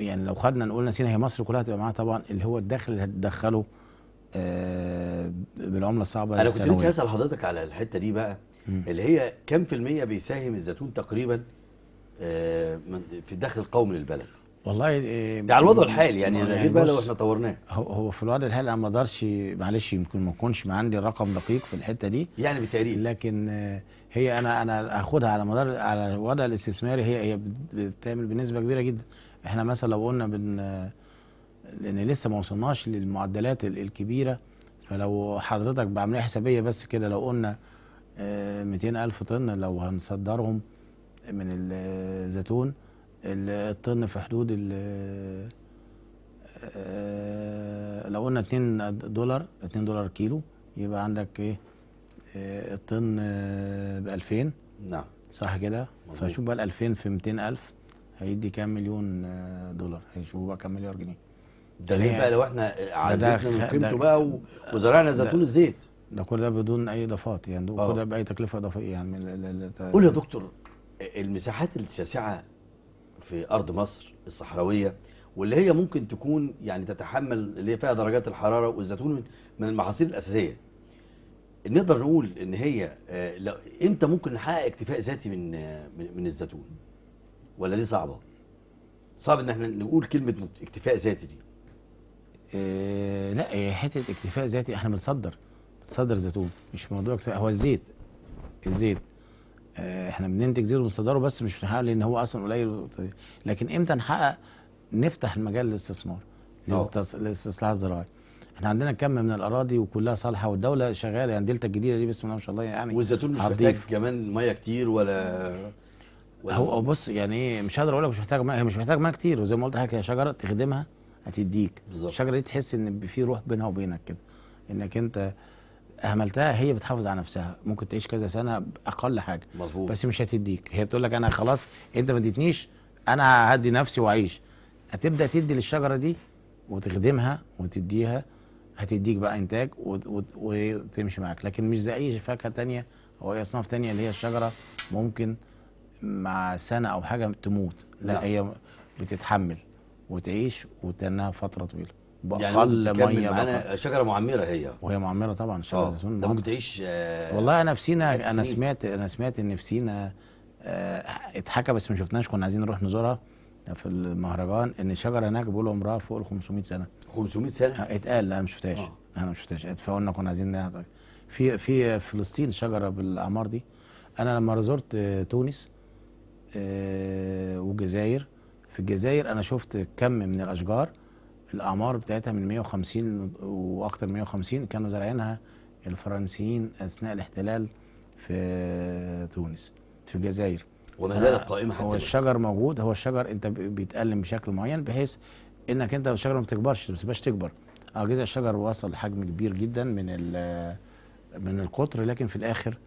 يعني لو خدنا نقولنا سينا هي مصر كلها تبقى معاها طبعا اللي هو الدخل اللي هتدخله آه، بالعمله الصعبه انا كنت لسه هسال حضرتك على الحته دي بقى م. اللي هي كم في الميه بيساهم الزيتون تقريبا آه، في الدخل القومي للبلد والله آه، ده على الوضع يعني الحالي يعني غير يعني بقى لو احنا طورناه هو هو في الوضع الحالي انا ما اقدرش معلش يمكن ما اكونش عندي رقم دقيق في الحته دي يعني بالتقريب لكن آه، هي انا انا هاخدها على مدار على الوضع الاستثماري هي هي بتعمل بنسبه كبيره جدا احنا مثلا لو قلنا بن لان لسه ما وصلناش للمعدلات الكبيره فلو حضرتك بعمليه حسابيه بس كده لو قلنا 200 آه، الف طن لو هنصدرهم من الزيتون الطن في حدود ال آه، لو قلنا 2 دولار 2 دولار كيلو يبقى عندك ايه آه، الطن آه، ب 2000 نعم صح كده فشوف بقى ال 2000 في 200000 هيدي كام مليون دولار هيشوفوا بقى كام مليار جنيه ده ليه يعني بقى لو احنا عززنا من قيمته بقى وزرعنا زيتون الزيت ده كل ده بدون اي اضافات يعني كل ده باي تكلفه اضافيه يعني قول يا دكتور المساحات الشاسعه في ارض مصر الصحراويه واللي هي ممكن تكون يعني تتحمل اللي هي فيها درجات الحراره والزيتون من المحاصيل الاساسيه نقدر نقول ان هي آه، امتى ممكن نحقق اكتفاء ذاتي آه، من من الزيتون ولا دي صعبه صعب ان احنا نقول كلمه اكتفاء ذاتي دي آه، لا حته اكتفاء ذاتي احنا بنصدر بنصدر زيتون مش موضوع اكتفاء هو الزيت الزيت آه، احنا بننتج زيرو بنصدره بس مش بنحقق لان هو اصلا قليل لكن امتى نحقق نفتح المجال للاستثمار للاستصلاح الزراعي احنا عندنا كم من الاراضي وكلها صالحه والدوله شغاله يعني دلتا الجديده دي بسم الله ما شاء الله يعني والزيتون مش محتاج كمان ميه كتير ولا ولا هو بص يعني ايه مش هقدر اقول لك مش محتاج ميه مش محتاج ميه كتير وزي ما قلت لحضرتك هي شجره تخدمها هتديك بالظبط الشجره دي تحس ان في روح بينها وبينك كده انك انت اهملتها هي بتحافظ على نفسها ممكن تعيش كذا سنه اقل حاجه مظبوط بس مش هتديك هي بتقول لك انا خلاص انت ما اديتنيش انا هدي نفسي واعيش هتبدا تدي للشجره دي وتخدمها وتديها هتديك بقى انتاج وتمشي معاك لكن مش زي اي فاكهه تانية او اي اصناف تانية اللي هي الشجره ممكن مع سنه او حاجه تموت لا, لا. هي بتتحمل وتعيش وتنها فتره طويله يعني باقل يعني ميه معانا شجره معمره هي وهي معمره طبعا شجره آه، زيتون ده ممكن تعيش آه والله انا في سينا انا سمعت انا سمعت ان في سينا آه اتحكى بس ما شفناش كنا عايزين نروح نزورها في المهرجان ان الشجره هناك بيقولوا عمرها فوق ال 500 سنه 500 سنه آه، اتقال لا انا ما شفتهاش آه. انا ما شفتهاش فقلنا كنا عايزين في في فلسطين شجره بالاعمار دي انا لما زرت تونس آه والجزائر في الجزائر انا شفت كم من الاشجار الاعمار بتاعتها من 150 واكثر 150 كانوا زارعينها الفرنسيين اثناء الاحتلال في تونس في الجزائر وما زالت آه، قائمه حتى هو الشجر موجود هو الشجر انت بيتألم بشكل معين بحيث انك انت الشجره ما بتكبرش ما تسيبهاش تكبر اه الشجر وصل لحجم كبير جدا من من القطر لكن في الاخر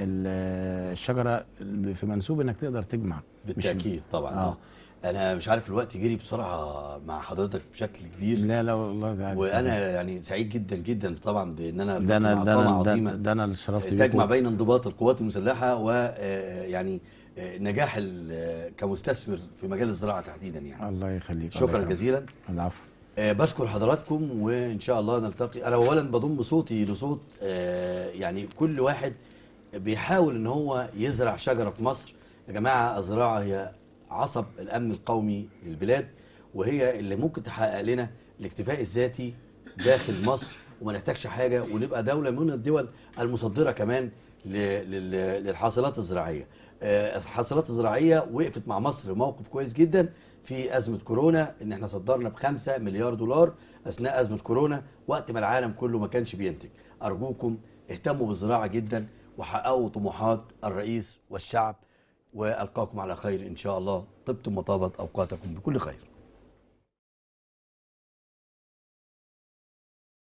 الشجره في منسوب انك تقدر تجمع بالتاكيد طبعا آه. انا مش عارف الوقت يجري بسرعه مع حضرتك بشكل كبير لا لا والله ده وانا يعني سعيد جدا جدا طبعا بان انا ده انا ده انا ده انا اللي شرفت تجمع بين انضباط القوات المسلحه و آه، يعني آه، نجاح آه، كمستثمر في مجال الزراعه تحديدا يعني الله يخليك شكرا الله جزيلا العفو بشكر حضراتكم وان شاء الله نلتقي انا اولا بضم صوتي لصوت يعني كل واحد بيحاول ان هو يزرع شجره في مصر يا جماعه الزراعه هي عصب الامن القومي للبلاد وهي اللي ممكن تحقق لنا الاكتفاء الذاتي داخل مصر وما نحتاجش حاجه ونبقى دوله من الدول المصدره كمان للحاصلات الزراعيه آه، الحاصلات الزراعيه وقفت مع مصر موقف كويس جدا في ازمه كورونا ان احنا صدرنا ب 5 مليار دولار اثناء ازمه كورونا وقت ما العالم كله ما كانش بينتج ارجوكم اهتموا بالزراعه جدا وحققوا طموحات الرئيس والشعب والقاكم على خير ان شاء الله طبتم وطابت اوقاتكم بكل خير